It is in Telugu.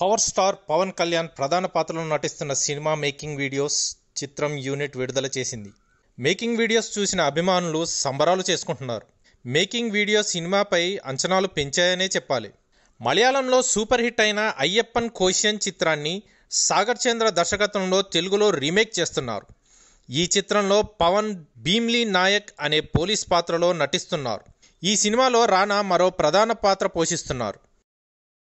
పవర్ స్టార్ పవన్ కళ్యాణ్ ప్రధాన పాత్రలో నటిస్తున్న సినిమా మేకింగ్ వీడియోస్ చిత్రం యూనిట్ విడుదల చేసింది మేకింగ్ వీడియోస్ చూసిన అభిమానులు సంబరాలు చేసుకుంటున్నారు మేకింగ్ వీడియో సినిమాపై అంచనాలు పెంచాయనే చెప్పాలి మలయాళంలో సూపర్ హిట్ అయిన అయ్యప్పన్ కోషియన్ చిత్రాన్ని సాగర్ చంద్ర దర్శకత్వంలో తెలుగులో రీమేక్ చేస్తున్నారు ఈ చిత్రంలో పవన్ భీమ్లీ నాయక్ అనే పోలీస్ పాత్రలో నటిస్తున్నారు ఈ సినిమాలో రానా మరో ప్రధాన పాత్ర పోషిస్తున్నారు